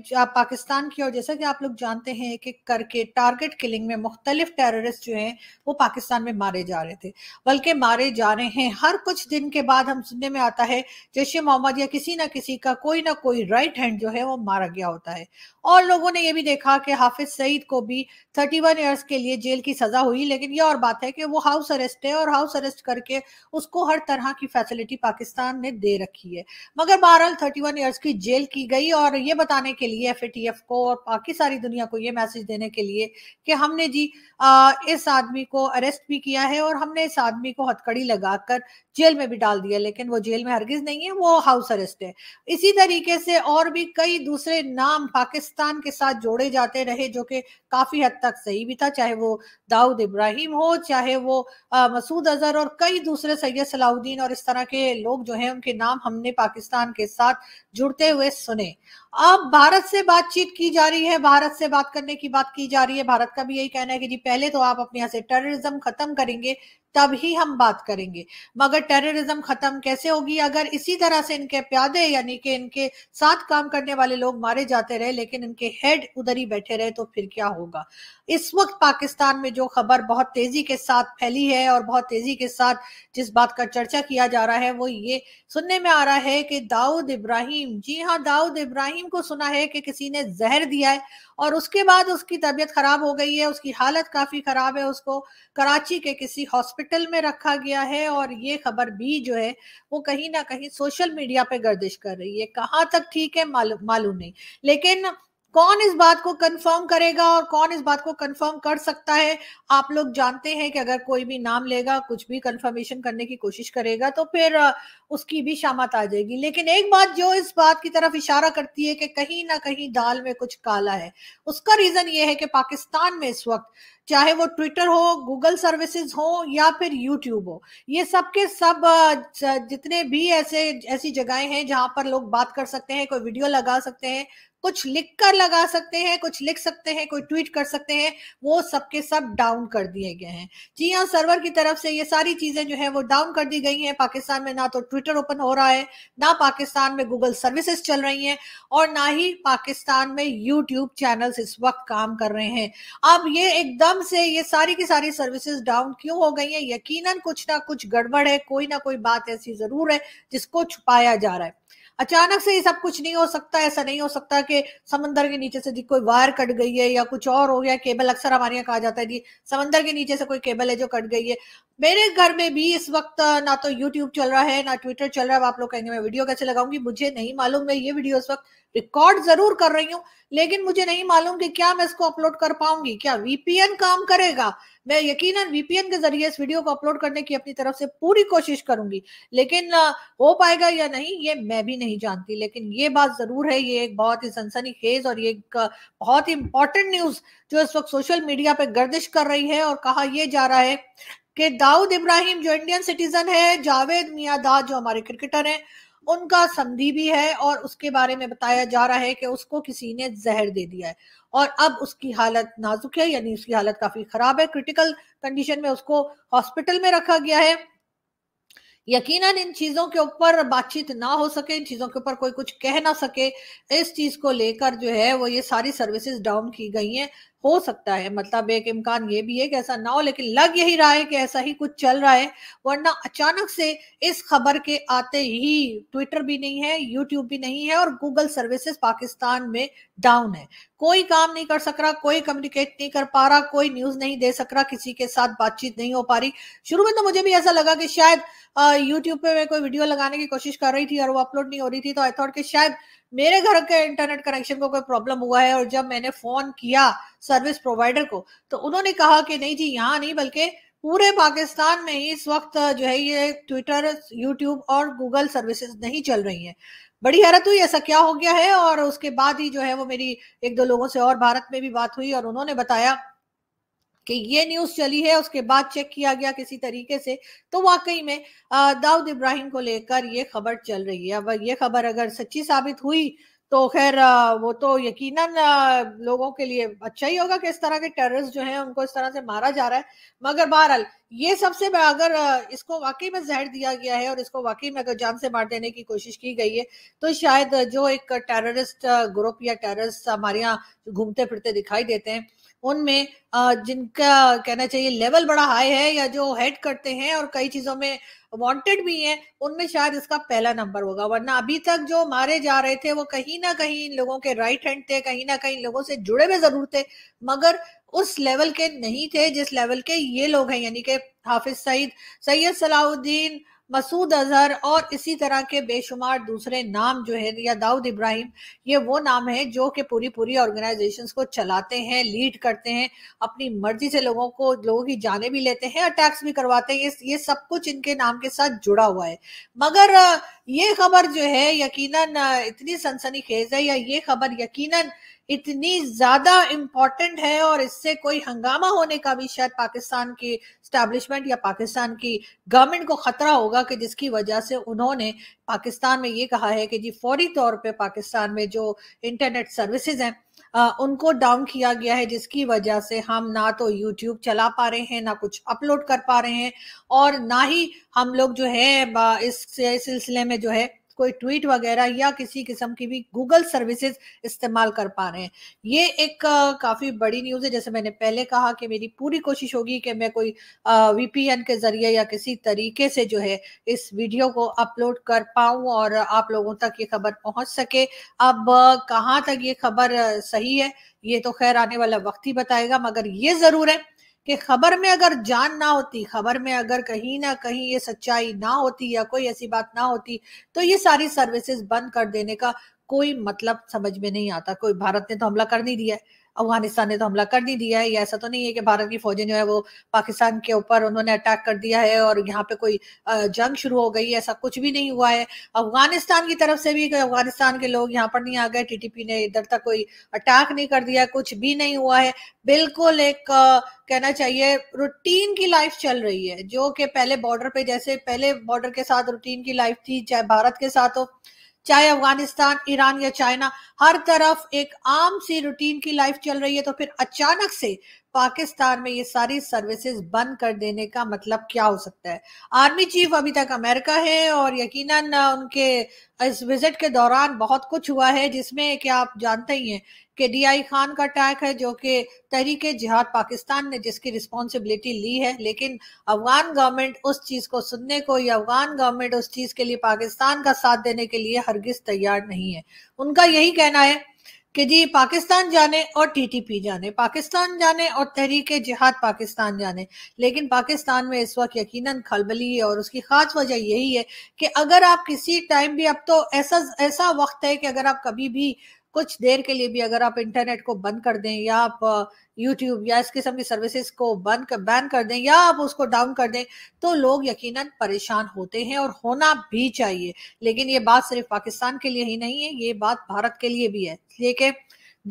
पाकिस्तान की और जैसा कि आप लोग जानते हैं कि करके टारगेट किलिंग में मुख्तलिफ टेररिस्ट जो हैं वो पाकिस्तान में मारे जा रहे थे बल्कि मारे जा रहे हैं हर कुछ दिन के बाद हम सुनने में आता है जैश मोहम्मद या किसी ना किसी का कोई ना कोई राइट हैंड जो है वो मारा गया होता है और लोगों ने यह भी देखा कि हाफिज सईद को भी थर्टी वन ईयर्स के लिए जेल की सजा हुई लेकिन यह और बात है कि वो हाउस अरेस्ट है और हाउस अरेस्ट करके उसको हर तरह की फैसिलिटी पाकिस्तान ने दे रखी है मगर बहरहाल थर्टी वन ईयर्स की जेल की गई और ये बताने के के लिए एफ को और बाकी सारी दुनिया को ये मैसेज देने के लिए कि हमने जी आ, इस आदमी को अरेस्ट भी किया है और हमने इस आदमी को हथकड़ी लगाकर जेल में भी डाल दिया लेकिन वो जेल में हरगिज नहीं है वो हाउस अरेस्ट है इसी तरीके से और भी कई दूसरे नाम पाकिस्तान के साथ जोड़े जाते रहे जो कि काफी हद तक सही भी था चाहे वो दाऊद इब्राहिम हो चाहे वो मसूद अजहर और कई दूसरे सैयद सलाउद्दीन और इस तरह के लोग जो हैं उनके नाम हमने पाकिस्तान के साथ जुड़ते हुए सुने अब भारत से बातचीत की जा रही है भारत से बात करने की बात की जा रही है भारत का भी यही कहना है कि जी पहले तो आप अपने यहाँ से टेररिज्म खत्म करेंगे तब ही हम बात करेंगे मगर टेररिज्म खत्म कैसे होगी अगर इसी तरह से इनके प्यादे यानी कि इनके साथ काम करने वाले लोग मारे जाते रहे लेकिन इनके हेड उधर ही बैठे रहे तो फिर क्या होगा इस वक्त पाकिस्तान में जो खबर बहुत तेजी के साथ फैली है और बहुत तेजी के साथ जिस बात का चर्चा किया जा रहा है वो ये सुनने में आ रहा है कि दाऊद इब्राहिम जी हाँ दाऊद इब्राहिम को सुना है कि किसी ने जहर दिया है और उसके बाद उसकी तबीयत खराब हो गई है उसकी हालत काफी खराब है उसको कराची के किसी हॉस्पिटल हॉस्पिटल में रखा गया है और ये खबर भी जो है वो कहीं ना कहीं सोशल मीडिया पे गर्दिश कर रही है कहाँ तक ठीक है मालूम मालूम नहीं लेकिन कौन इस बात को कंफर्म करेगा और कौन इस बात को कंफर्म कर सकता है आप लोग जानते हैं कि अगर कोई भी नाम लेगा कुछ भी कंफर्मेशन करने की कोशिश करेगा तो फिर उसकी भी शामत आ जाएगी लेकिन एक बात जो इस बात की तरफ इशारा करती है कि कहीं ना कहीं दाल में कुछ काला है उसका रीजन ये है कि पाकिस्तान में इस वक्त चाहे वो ट्विटर हो गूगल सर्विसेज हो या फिर यूट्यूब हो ये सब के सब जितने भी ऐसे ऐसी जगहें हैं जहां पर लोग बात कर सकते हैं कोई वीडियो लगा सकते हैं कुछ लिख कर लगा सकते हैं कुछ लिख सकते हैं कोई ट्वीट कर सकते हैं वो सबके सब डाउन कर दिए गए हैं जी हाँ सर्वर की तरफ से ये सारी चीजें जो है वो डाउन कर दी गई हैं पाकिस्तान में ना तो ट्विटर ओपन हो रहा है ना पाकिस्तान में गूगल सर्विसेज चल रही हैं और ना ही पाकिस्तान में यूट्यूब चैनल्स इस वक्त काम कर रहे हैं अब ये एकदम से ये सारी की सारी सर्विसेज डाउन क्यों हो गई हैं यकीनन कुछ ना कुछ गड़बड़ है कोई ना कोई बात ऐसी जरूर है जिसको छुपाया जा रहा है अचानक से ये सब कुछ नहीं हो सकता ऐसा नहीं हो सकता कि समंदर के नीचे से जी कोई वायर कट गई है या कुछ और हो गया केबल अक्सर हमारे यहाँ कहा जाता है जी समंदर के नीचे से कोई केबल है जो कट गई है मेरे घर में भी इस वक्त ना तो यूट्यूब चल रहा है ना ट्विटर चल रहा है आप लोग कहेंगे मैं वीडियो कैसे लगाऊंगी मुझे नहीं मालूम मैं ये वीडियो इस वक्त रिकॉर्ड जरूर कर रही हूँ लेकिन मुझे नहीं मालूम कि क्या मैं इसको अपलोड कर पाऊंगी क्या वीपीएन काम करेगा मैं यकीन वीपीएन के जरिए इस वीडियो को अपलोड करने की अपनी तरफ से पूरी कोशिश करूंगी लेकिन हो पाएगा या नहीं ये मैं भी नहीं जानती लेकिन ये बात जरूर है ये एक बहुत ही सनसनी खेज और ये एक बहुत ही इंपॉर्टेंट न्यूज जो इस वक्त सोशल मीडिया पे गर्दिश कर रही है और कहा यह जा रहा है कि दाऊद इब्राहिम जो इंडियन सिटीजन है जावेद मियादाद जो हमारे क्रिकेटर हैं उनका संधि भी है और उसके बारे में बताया जा रहा है कि उसको किसी ने जहर दे दिया है और अब उसकी हालत नाजुक है यानी उसकी हालत काफी खराब है क्रिटिकल कंडीशन में उसको हॉस्पिटल में रखा गया है यकीनन इन चीजों के ऊपर बातचीत ना हो सके इन चीजों के ऊपर कोई कुछ कह ना सके इस चीज को लेकर जो है वो ये सारी सर्विसेज डाउन की गई हैं हो सकता है मतलब एक इम्कान ये भी है कि ऐसा ना हो लेकिन लग यही रहा है कि ऐसा ही कुछ चल रहा है वरना अचानक से इस खबर के आते ही ट्विटर भी नहीं है यूट्यूब भी नहीं है और गूगल सर्विसेज पाकिस्तान में डाउन है कोई काम नहीं कर सक रहा कोई कम्युनिकेट नहीं कर पा रहा कोई न्यूज नहीं दे सक रहा किसी के साथ बातचीत नहीं हो पा रही शुरू में तो मुझे भी ऐसा लगा कि शायद यूट्यूब पे मैं कोई वीडियो लगाने की कोशिश कर रही थी और वो अपलोड नहीं हो रही थी तो आई थॉट कि शायद मेरे घर के इंटरनेट कनेक्शन को कोई प्रॉब्लम हुआ है और जब मैंने फोन किया सर्विस प्रोवाइडर को तो उन्होंने कहा कि नहीं जी यहाँ नहीं बल्कि पूरे पाकिस्तान में ही इस वक्त जो है ये ट्विटर यूट्यूब और गूगल सर्विसेज नहीं चल रही हैं बड़ी हैरत हुई ऐसा क्या हो गया है और उसके बाद ही जो है वो मेरी एक दो लोगों से और भारत में भी बात हुई और उन्होंने बताया कि ये न्यूज चली है उसके बाद चेक किया गया किसी तरीके से तो वाकई में दाऊद इब्राहिम को लेकर ये खबर चल रही है अब ये खबर अगर सच्ची साबित हुई तो खैर वो तो यकीनन लोगों के लिए अच्छा ही होगा कि इस तरह के टेररिस्ट जो हैं उनको इस तरह से मारा जा रहा है मगर बहरहाल ये सबसे अगर इसको वाकई में जहर दिया गया है और इसको वाकई में अगर जान से मार देने की कोशिश की गई है तो शायद जो एक टेररिस्ट ग्रुप या टेररिस्ट हमारे यहाँ घूमते फिरते दिखाई देते हैं उनमें जिनका कहना चाहिए लेवल बड़ा हाई है या जो हेड करते हैं और कई चीजों में वांटेड भी हैं उनमें शायद इसका पहला नंबर होगा वरना अभी तक जो मारे जा रहे थे वो कहीं ना कहीं इन लोगों के राइट हैंड थे कहीं ना कहीं लोगों से जुड़े हुए जरूर थे मगर उस लेवल के नहीं थे जिस लेवल के ये लोग हैं यानी कि हाफिज सईद सैयद सलाउद्दीन मसूद अजहर और इसी तरह के बेशुमार दूसरे नाम जो है या दाऊद इब्राहिम ये वो नाम है जो कि पूरी पूरी ऑर्गेनाइजेशंस को चलाते हैं लीड करते हैं अपनी मर्जी से लोगों को लोगों की जाने भी लेते हैं अटैक्स भी करवाते हैं ये ये सब कुछ इनके नाम के साथ जुड़ा हुआ है मगर ये खबर जो है यकीनन इतनी सनसनी खेज है या ये खबर यकीनन इतनी ज्यादा इम्पॉर्टेंट है और इससे कोई हंगामा होने का भी शायद पाकिस्तान की स्टैब्लिशमेंट या पाकिस्तान की गवर्नमेंट को खतरा होगा कि जिसकी वजह से उन्होंने पाकिस्तान में ये कहा है कि जी फौरी तौर पे पाकिस्तान में जो इंटरनेट सर्विसेज हैं उनको डाउन किया गया है जिसकी वजह से हम ना तो यूट्यूब चला पा रहे हैं ना कुछ अपलोड कर पा रहे हैं और ना ही हम लोग जो है इस सिलसिले में जो है कोई ट्वीट वगैरह या किसी किस्म की भी गूगल सर्विसेज इस्तेमाल कर पा रहे हैं ये एक आ, काफ़ी बड़ी न्यूज़ है जैसे मैंने पहले कहा कि मेरी पूरी कोशिश होगी कि मैं कोई वीपीएन के ज़रिए या किसी तरीके से जो है इस वीडियो को अपलोड कर पाऊं और आप लोगों तक ये खबर पहुंच सके अब कहाँ तक ये खबर सही है ये तो खैर आने वाला वक्त ही बताएगा मगर ये ज़रूर है कि खबर में अगर जान ना होती खबर में अगर कहीं ना कहीं ये सच्चाई ना होती या कोई ऐसी बात ना होती तो ये सारी सर्विसेज बंद कर देने का कोई मतलब समझ में नहीं आता कोई भारत ने तो हमला कर नहीं दिया है अफगानिस्तान ने तो हमला कर नहीं दिया है या ऐसा तो नहीं है कि भारत की फौजें जो है वो पाकिस्तान के ऊपर उन्होंने अटैक कर दिया है और यहाँ पे कोई जंग शुरू हो गई है ऐसा कुछ भी नहीं हुआ है अफगानिस्तान की तरफ से भी अफगानिस्तान के लोग यहाँ पर नहीं आ गए टीटीपी ने इधर तक कोई अटैक नहीं कर दिया कुछ भी नहीं हुआ है बिल्कुल एक कहना चाहिए रूटीन की लाइफ चल रही है जो कि पहले बॉर्डर पे जैसे पहले बॉर्डर के साथ रूटीन की लाइफ थी चाहे भारत के साथ हो चाहे अफगानिस्तान ईरान या चाइना हर तरफ एक आम सी रूटीन की लाइफ चल रही है तो फिर अचानक से पाकिस्तान में ये सारी सर्विसेज बंद कर देने का मतलब क्या हो सकता है आर्मी चीफ अभी तक अमेरिका है और यकीनन उनके इस विजिट के दौरान बहुत कुछ हुआ है जिसमें कि आप जानते ही हैं कि डीआई खान का अटैक है जो कि तहरीक जिहाद पाकिस्तान ने जिसकी रिस्पॉन्सिबिलिटी ली है लेकिन अफगान गवर्नमेंट उस चीज़ को सुनने को या अफगान गवर्नमेंट उस चीज़ के लिए पाकिस्तान का साथ देने के लिए हरगिज तैयार नहीं है उनका यही कहना है कि जी पाकिस्तान जाने और टीटीपी जाने पाकिस्तान जाने और तहरीक जिहाद पाकिस्तान जाने लेकिन पाकिस्तान में इस वक्त यकीनन खलबली है और उसकी खास वजह यही है कि अगर आप किसी टाइम भी अब तो ऐसा ऐसा वक्त है कि अगर आप कभी भी कुछ देर के लिए भी अगर आप इंटरनेट को बंद कर दें या आप यूट्यूब या इस किस्म की सर्विसेज को बंद कर बैन कर दें या आप उसको डाउन कर दें तो लोग यकीनन परेशान होते हैं और होना भी चाहिए लेकिन ये बात सिर्फ पाकिस्तान के लिए ही नहीं है ये बात भारत के लिए भी है देखिए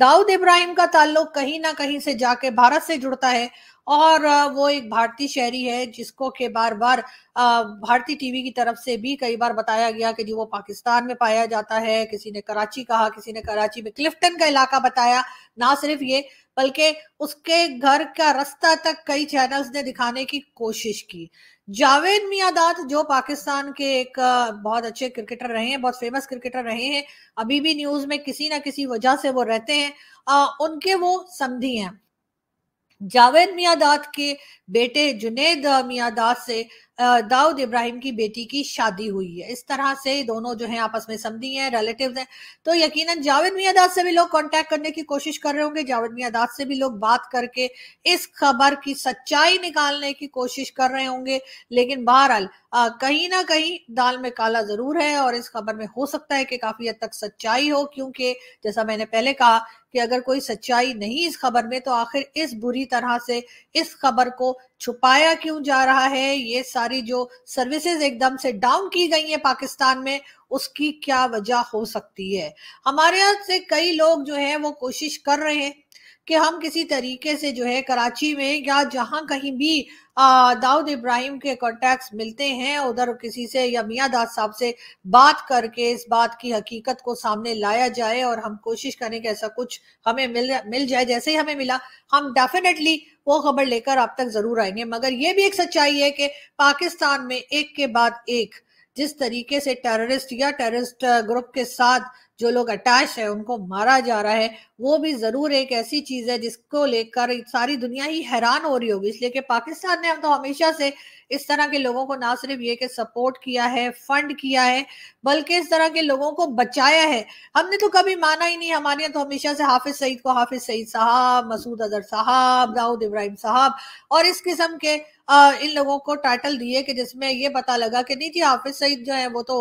दाऊद इब्राहिम का ताल्लुक कहीं ना कहीं से जाके भारत से जुड़ता है और वो एक भारतीय शहरी है जिसको के बार बार भारतीय टीवी की तरफ से भी कई बार बताया गया कि जी वो पाकिस्तान में पाया जाता है किसी ने कराची कहा किसी ने कराची में क्लिफ्टन का इलाका बताया ना सिर्फ ये बल्कि उसके घर का रास्ता तक कई चैनल्स ने दिखाने की कोशिश की जावेद मियादाद जो पाकिस्तान के एक बहुत अच्छे क्रिकेटर रहे हैं बहुत फेमस क्रिकेटर रहे हैं अभी भी न्यूज में किसी ना किसी वजह से वो रहते हैं आ, उनके वो समझी हैं जावेद मियादाद के बेटे जुनेद मियादाद से दाऊद इब्राहिम की बेटी की शादी हुई है इस तरह से दोनों जो है आपस में समझी हैं रिलेटिव हैं तो यकीनन जावेद मियादाद से भी लोग कांटेक्ट करने की कोशिश कर रहे होंगे जावेद मियादाद से भी लोग बात करके इस खबर की सच्चाई निकालने की कोशिश कर रहे होंगे लेकिन बहरहाल कहीं ना कहीं दाल में काला जरूर है और इस खबर में हो सकता है कि काफी हद तक सच्चाई हो क्योंकि जैसा मैंने पहले कहा कि अगर कोई सच्चाई नहीं इस खबर में तो आखिर इस बुरी तरह से इस खबर को छुपाया क्यों जा रहा है ये सारी जो सर्विसेज एकदम से डाउन की गई है पाकिस्तान में उसकी क्या वजह हो सकती है हमारे यहाँ से कई लोग जो है वो कोशिश कर रहे हैं कि हम किसी तरीके से जो है कराची में या जहां कहीं भी दाऊद इब्राहिम के कॉन्टेक्ट मिलते हैं उधर किसी से या मियाँ दास साहब से बात करके इस बात की हकीकत को सामने लाया जाए और हम कोशिश करें कि ऐसा कुछ हमें मिल मिल जाए जैसे ही हमें मिला हम डेफिनेटली वो खबर लेकर आप तक जरूर आएंगे मगर ये भी एक सच्चाई है कि पाकिस्तान में एक के बाद एक जिस तरीके से टेररिस्ट या टेररिस्ट ग्रुप के साथ जो लोग अटैच है उनको मारा जा रहा है वो भी ज़रूर एक ऐसी चीज़ है जिसको लेकर सारी दुनिया ही हैरान हो रही होगी इसलिए कि पाकिस्तान ने हम तो हमेशा से इस तरह के लोगों को ना सिर्फ ये के सपोर्ट किया है फंड किया है बल्कि इस तरह के लोगों को बचाया है हमने तो कभी माना ही नहीं हमारे यहाँ तो हमेशा से हाफिज सईद को हाफिज सईद साहब मसूद अजहर साहब दाऊद इब्राहिम साहब और इस किस्म के आ, इन लोगों को टाइटल दिए कि जिसमें ये पता लगा कि नहीं जी हाफिज सईद जो है वो तो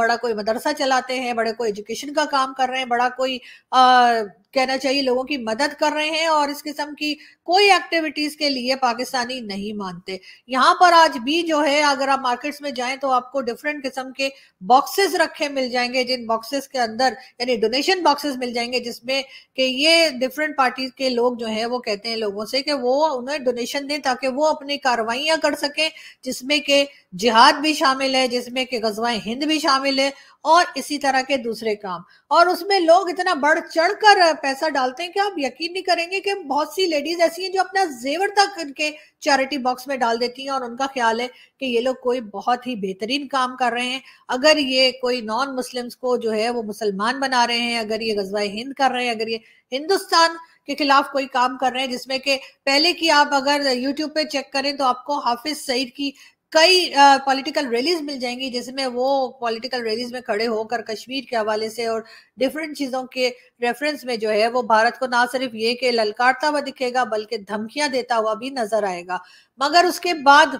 बड़ा कोई मदरसा चलाते हैं बड़े कोई एजुकेशन का काम कर रहे हैं बड़ा कोई आ, कहना चाहिए लोगों की मदद कर रहे हैं और इस किस्म की कोई एक्टिविटीज के लिए पाकिस्तानी नहीं मानते यहाँ पर आज भी जो है अगर आप मार्केट्स में जाएं तो आपको डिफरेंट किस्म के बॉक्सेस रखे मिल जाएंगे जिन बॉक्सेस के अंदर यानी डोनेशन बॉक्सेस मिल जाएंगे जिसमें कि ये डिफरेंट पार्टी के लोग जो है वो कहते हैं लोगों से कि वो उन्हें डोनेशन दें ताकि वो अपनी कार्रवाइयाँ कर सकें जिसमें के जिहाद भी शामिल है जिसमें के गजवाए हिंद भी शामिल है और इसी तरह के दूसरे काम और उसमें लोग इतना बढ़ चढ़ कर पैसा डालते हैं कि आप यकीन नहीं करेंगे कि बहुत सी लेडीज ऐसी हैं जो अपना जेवर तक इनके चैरिटी बॉक्स में डाल देती हैं और उनका ख्याल है कि ये लोग कोई बहुत ही बेहतरीन काम कर रहे हैं अगर ये कोई नॉन मुस्लिम्स को जो है वो मुसलमान बना रहे हैं अगर ये गजवा हिंद कर रहे हैं अगर ये हिंदुस्तान के खिलाफ कोई काम कर रहे हैं जिसमें कि पहले की आप अगर यूट्यूब पे चेक करें तो आपको हाफिज सईद की कई पॉलिटिकल रैलीज मिल जाएंगी जिसमें वो पॉलिटिकल रैलीज में खड़े होकर कश्मीर के हवाले से और डिफरेंट चीज़ों के रेफरेंस में जो है वो भारत को ना सिर्फ ये के ललकारता हुआ दिखेगा बल्कि धमकियां देता हुआ भी नजर आएगा मगर उसके बाद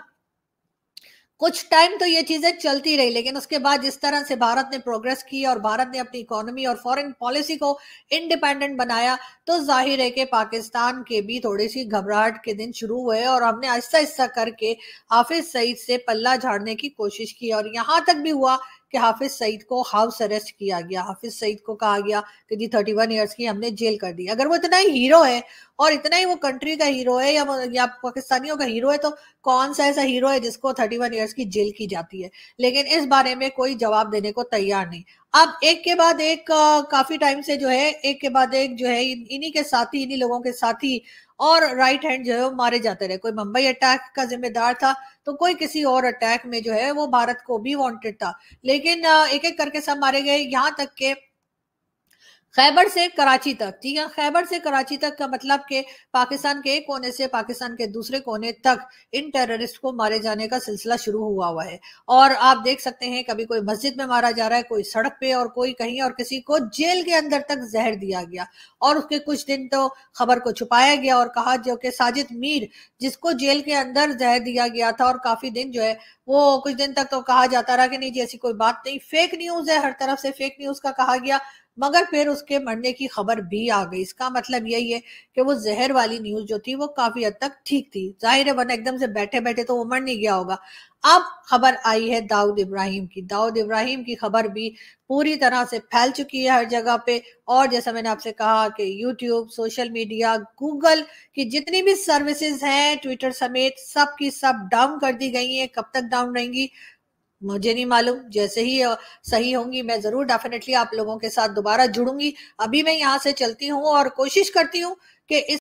कुछ टाइम तो ये चीजें चलती रही लेकिन उसके बाद जिस तरह से भारत ने प्रोग्रेस की और भारत ने अपनी इकोनॉमी और फॉरेन पॉलिसी को इंडिपेंडेंट बनाया तो जाहिर है कि पाकिस्तान के भी थोड़ी सी घबराहट के दिन शुरू हुए और हमने आहिस्ता आहिस्ता करके हाफिज सईद से पल्ला झाड़ने की कोशिश की और यहां तक भी हुआ कि हाफिज सईद को हाउस अरेस्ट किया गया हाफिज सईद को कहा गया कि जी थर्टी वन ईयर्स की हमने जेल कर दी अगर वो इतना ही हीरो है और इतना ही वो कंट्री का हीरो है या, या पाकिस्तानियों का हीरो है तो कौन सा ऐसा हीरो है जिसको थर्टी वन ईयर्स की जेल की जाती है लेकिन इस बारे में कोई जवाब देने को तैयार नहीं अब एक के बाद एक काफी टाइम से जो है एक के बाद एक जो है इन्हीं के साथी इन्हीं लोगों के साथी और राइट हैंड जो है वो मारे जाते रहे कोई मुंबई अटैक का जिम्मेदार था तो कोई किसी और अटैक में जो है वो भारत को भी वांटेड था लेकिन एक एक करके सब मारे गए यहाँ तक के खैबर से कराची तक ठीक है खैबर से कराची तक का मतलब के पाकिस्तान के एक कोने से पाकिस्तान के दूसरे कोने तक इन टेररिस्ट को मारे जाने का सिलसिला शुरू हुआ हुआ है और आप देख सकते हैं कभी कोई मस्जिद में मारा जा रहा है कोई सड़क पे और कोई कहीं और किसी को जेल के अंदर तक जहर दिया गया और उसके कुछ दिन तो खबर को छुपाया गया और कहा जो कि साजिद मीर जिसको जेल के अंदर जहर दिया गया था और काफी दिन जो है वो कुछ दिन तक तो कहा जाता रहा कि नहीं जी ऐसी कोई बात नहीं फेक न्यूज है हर तरफ से फेक न्यूज का कहा गया मगर फिर उसके मरने की खबर भी आ गई इसका मतलब यही है कि वो जहर वाली न्यूज जो थी वो काफी हद तक ठीक थी जाहिर है वरना एकदम से बैठे बैठे तो वो मर नहीं गया होगा अब खबर आई है दाऊद इब्राहिम की दाऊद इब्राहिम की खबर भी पूरी तरह से फैल चुकी है हर जगह पे और जैसा मैंने आपसे कहा कि यूट्यूब सोशल मीडिया गूगल की जितनी भी सर्विसेज हैं ट्विटर समेत सब की सब डाउन कर दी गई हैं कब तक डाउन रहेंगी मुझे नहीं मालूम जैसे ही सही होंगी मैं जरूर डेफिनेटली आप लोगों के साथ दोबारा जुड़ूंगी अभी मैं यहाँ से चलती हूँ और कोशिश करती हूँ कि इस